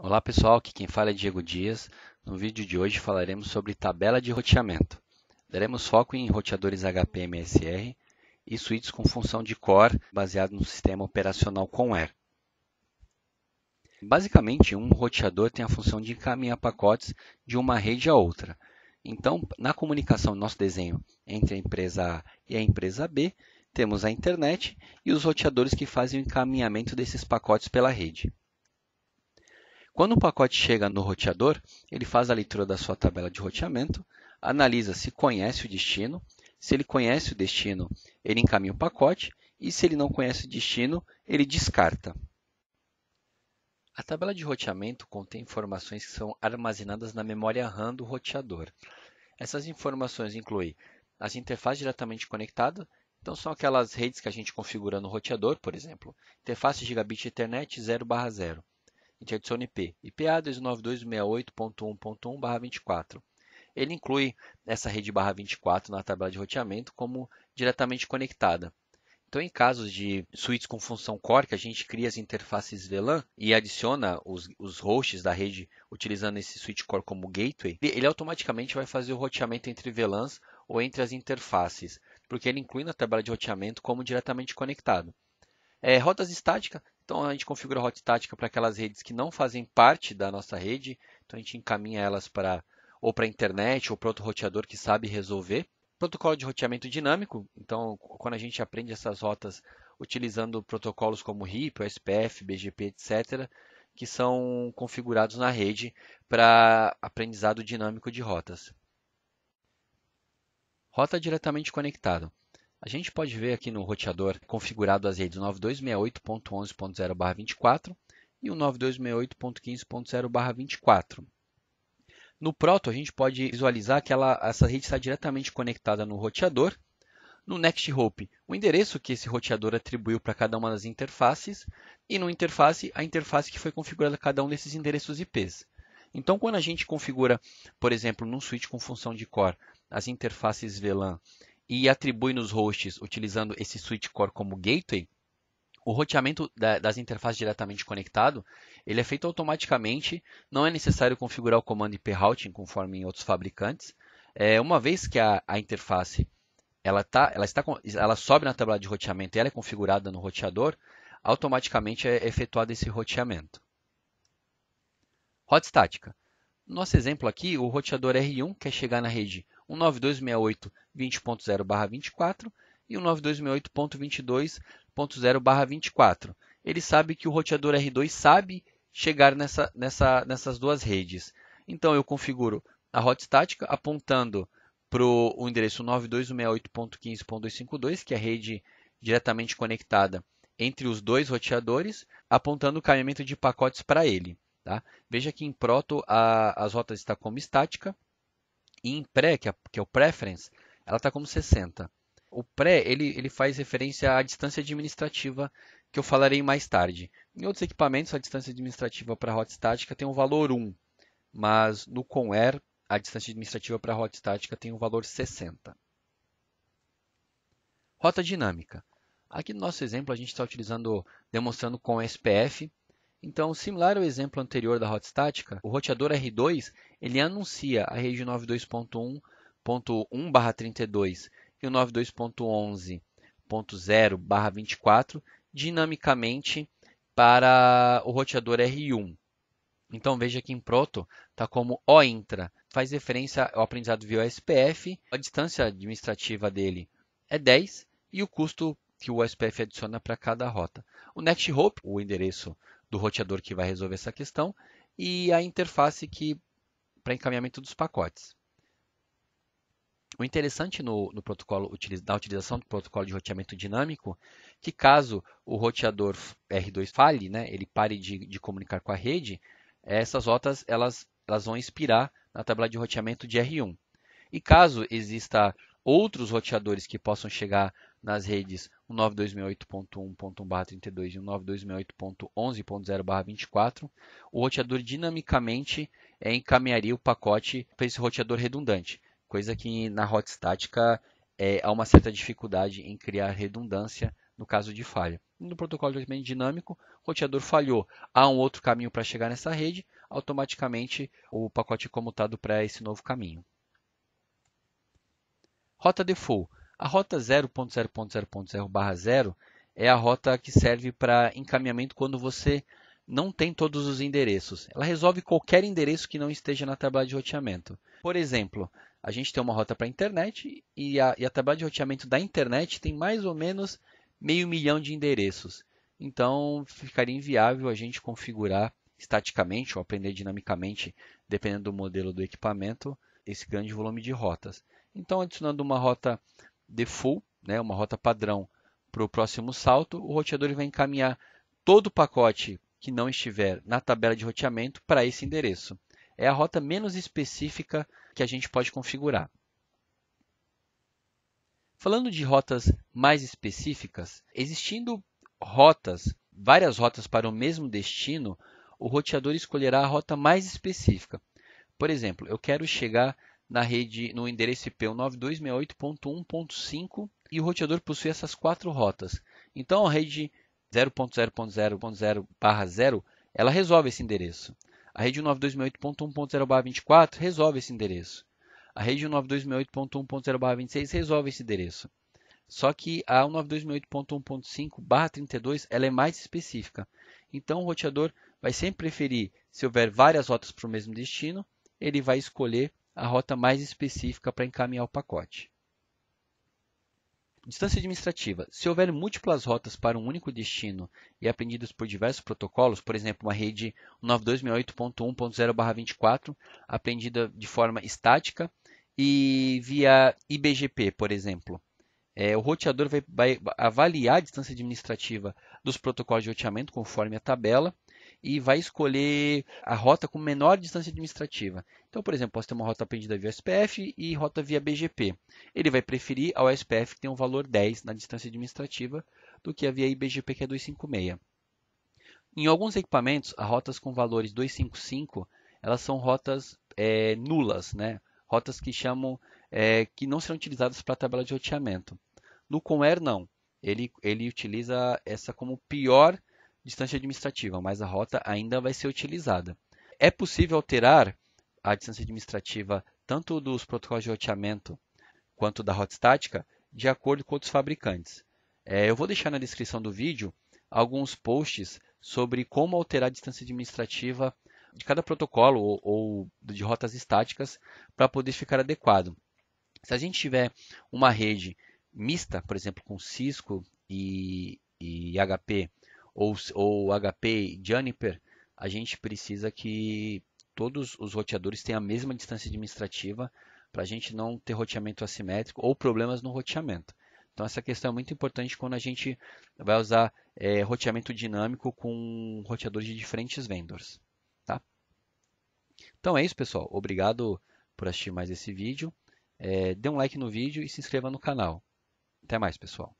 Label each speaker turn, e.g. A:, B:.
A: Olá pessoal, aqui quem fala é Diego Dias. No vídeo de hoje falaremos sobre tabela de roteamento. Daremos foco em roteadores HP MSR e suítes com função de core baseado no sistema operacional ConAir. Basicamente, um roteador tem a função de encaminhar pacotes de uma rede a outra. Então, na comunicação do nosso desenho entre a empresa A e a empresa B, temos a internet e os roteadores que fazem o encaminhamento desses pacotes pela rede. Quando um pacote chega no roteador, ele faz a leitura da sua tabela de roteamento, analisa se conhece o destino, se ele conhece o destino, ele encaminha o pacote e se ele não conhece o destino, ele descarta. A tabela de roteamento contém informações que são armazenadas na memória RAM do roteador. Essas informações incluem as interfaces diretamente conectadas, então são aquelas redes que a gente configura no roteador, por exemplo, interface gigabit Ethernet 0/0 a gente adiciona IP, IPA 292.168.1.1/24. Ele inclui essa rede barra 24 na tabela de roteamento como diretamente conectada. Então, em casos de suítes com função core, que a gente cria as interfaces VLAN e adiciona os, os hosts da rede utilizando esse switch core como gateway, ele automaticamente vai fazer o roteamento entre VLANs ou entre as interfaces, porque ele inclui na tabela de roteamento como diretamente conectado. É, rotas estáticas então a gente configura a rota estática para aquelas redes que não fazem parte da nossa rede, então a gente encaminha elas para ou para a internet ou para outro roteador que sabe resolver. Protocolo de roteamento dinâmico, então quando a gente aprende essas rotas utilizando protocolos como RIP, SPF, BGP, etc., que são configurados na rede para aprendizado dinâmico de rotas. Rota diretamente conectada. A gente pode ver aqui no roteador configurado as redes 9268.11.0/24 e o 9268.15.0/24. No Proto, a gente pode visualizar que ela, essa rede está diretamente conectada no roteador. No Next Hope, o endereço que esse roteador atribuiu para cada uma das interfaces. E no interface, a interface que foi configurada cada um desses endereços IPs. Então, quando a gente configura, por exemplo, num switch com função de core, as interfaces VLAN e atribui nos hosts, utilizando esse core como gateway, o roteamento das interfaces diretamente conectado, ele é feito automaticamente, não é necessário configurar o comando IP routing conforme em outros fabricantes, é, uma vez que a, a interface ela, tá, ela, está, ela sobe na tabela de roteamento e ela é configurada no roteador, automaticamente é efetuado esse roteamento. Rota estática. No nosso exemplo aqui, o roteador R1 quer chegar na rede o 9268.20.0/24 e o 9268.22.0/24. Ele sabe que o roteador R2 sabe chegar nessa, nessa, nessas duas redes. Então eu configuro a rota estática apontando para o endereço 9268.15.252, que é a rede diretamente conectada entre os dois roteadores, apontando o caminhamento de pacotes para ele. Tá? Veja que em Proto a, as rotas estão como estática e em pré, que é, que é o preference, ela está como 60. O pré, ele, ele faz referência à distância administrativa que eu falarei mais tarde. Em outros equipamentos, a distância administrativa para a rota estática tem um valor 1, mas no ConAir, a distância administrativa para a rota estática tem um valor 60. Rota dinâmica. Aqui no nosso exemplo, a gente está utilizando, demonstrando com SPF, então, similar ao exemplo anterior da rota estática, o roteador R2 ele anuncia a rede 92.1.1/32 e o 92.11.0/24 dinamicamente para o roteador R1. Então veja que em proto está como o intra, faz referência ao aprendizado via SPF, a distância administrativa dele é 10 e o custo que o SPF adiciona para cada rota. O next hop, o endereço do roteador que vai resolver essa questão, e a interface que para encaminhamento dos pacotes. O interessante no, no protocolo na utilização do protocolo de roteamento dinâmico, que caso o roteador R2 falhe, né, ele pare de, de comunicar com a rede, essas rotas elas, elas vão expirar na tabela de roteamento de R1. E caso exista outros roteadores que possam chegar nas redes 928.1.1/32 e 928.11.0/24, o roteador dinamicamente é, encaminharia o pacote para esse roteador redundante, coisa que na rota estática é, há uma certa dificuldade em criar redundância no caso de falha. No protocolo de roteamento dinâmico, o roteador falhou, há um outro caminho para chegar nessa rede, automaticamente o pacote é comutado para esse novo caminho. Rota default. A rota 0.0.0.0 barra 0 é a rota que serve para encaminhamento quando você não tem todos os endereços. Ela resolve qualquer endereço que não esteja na tabela de roteamento. Por exemplo, a gente tem uma rota para a internet e a, e a tabela de roteamento da internet tem mais ou menos meio milhão de endereços. Então, ficaria inviável a gente configurar estaticamente ou aprender dinamicamente, dependendo do modelo do equipamento, esse grande volume de rotas. Então, adicionando uma rota default, né, uma rota padrão para o próximo salto, o roteador vai encaminhar todo o pacote que não estiver na tabela de roteamento para esse endereço. É a rota menos específica que a gente pode configurar. Falando de rotas mais específicas, existindo rotas, várias rotas para o mesmo destino, o roteador escolherá a rota mais específica. Por exemplo, eu quero chegar na rede no endereço IP 9268.1.5 e o roteador possui essas quatro rotas. Então a rede 0.0.0.0/0 ela resolve esse endereço. A rede 9268.1.0/24 resolve esse endereço. A rede 9268.1.0/26 resolve esse endereço. Só que a 9268.1.5/32 ela é mais específica. Então o roteador vai sempre preferir, se houver várias rotas para o mesmo destino, ele vai escolher a rota mais específica para encaminhar o pacote. Distância administrativa. Se houver múltiplas rotas para um único destino e aprendidas por diversos protocolos, por exemplo, uma rede 926810 24 aprendida de forma estática e via IBGP, por exemplo, é, o roteador vai, vai avaliar a distância administrativa dos protocolos de roteamento conforme a tabela e vai escolher a rota com menor distância administrativa. Então, por exemplo, posso ter uma rota apendida via SPF e rota via BGP. Ele vai preferir ao SPF que tem um valor 10 na distância administrativa do que a via IBGP que é 256. Em alguns equipamentos, as rotas com valores 255 elas são rotas é, nulas, né? rotas que chamam é, que não serão utilizadas para a tabela de roteamento. No Conair não. Ele, ele utiliza essa como pior distância administrativa, mas a rota ainda vai ser utilizada. É possível alterar a distância administrativa tanto dos protocolos de roteamento quanto da rota estática de acordo com outros fabricantes. É, eu vou deixar na descrição do vídeo alguns posts sobre como alterar a distância administrativa de cada protocolo ou, ou de rotas estáticas para poder ficar adequado. Se a gente tiver uma rede mista, por exemplo, com Cisco e, e HP, ou, ou HP Juniper, a gente precisa que todos os roteadores tenham a mesma distância administrativa para a gente não ter roteamento assimétrico ou problemas no roteamento. Então essa questão é muito importante quando a gente vai usar é, roteamento dinâmico com roteadores de diferentes vendors. Tá? Então é isso pessoal, obrigado por assistir mais esse vídeo. É, dê um like no vídeo e se inscreva no canal. Até mais pessoal.